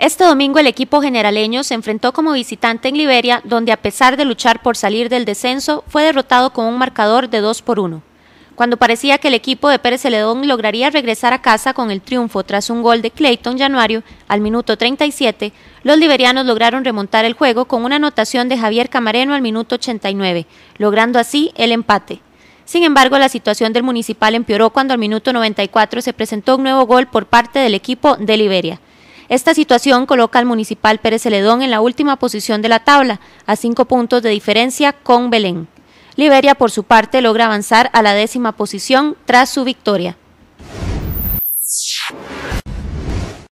Este domingo el equipo generaleño se enfrentó como visitante en Liberia, donde a pesar de luchar por salir del descenso, fue derrotado con un marcador de 2 por 1. Cuando parecía que el equipo de Pérez Celedón lograría regresar a casa con el triunfo tras un gol de Clayton Januario al minuto 37, los liberianos lograron remontar el juego con una anotación de Javier Camareno al minuto 89, logrando así el empate. Sin embargo, la situación del municipal empeoró cuando al minuto 94 se presentó un nuevo gol por parte del equipo de Liberia. Esta situación coloca al Municipal Pérez Celedón en la última posición de la tabla, a cinco puntos de diferencia con Belén. Liberia, por su parte, logra avanzar a la décima posición tras su victoria.